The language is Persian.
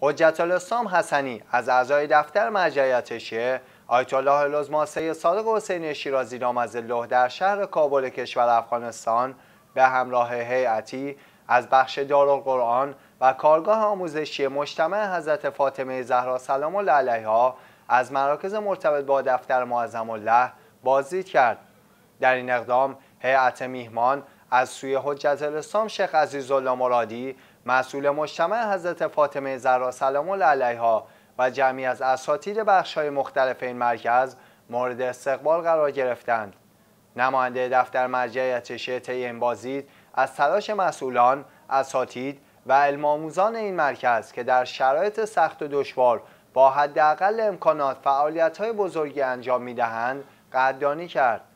حجت الاسلام حسنی از اعضای دفتر مرجعیت شیعه آیت الله العظما صادق حسین شیرازی رامز الله در شهر کابل کشور افغانستان به همراه هیئتی از بخش دارالقرآن و کارگاه آموزشی مجتمع حضرت فاطمه زهرا سلام الله علیها از مراکز مرتبط با دفتر معظم الله بازدید کرد در این اقدام هیئت میهمان از سوی حجت الاسلام شیخ عزیزالله مرادی مسئول مجتمع حضرت فاطمه زهرا سلام الله علیها و جمعی از اساتید بخش‌های مختلف این مرکز مورد استقبال قرار گرفتند. نماینده دفتر مرجع شیعه این بازید از تلاش مسئولان، اساتید و علم این مرکز که در شرایط سخت و دشوار با حداقل امکانات فعالیت‌های بزرگی انجام می‌دهند، قدردانی کرد.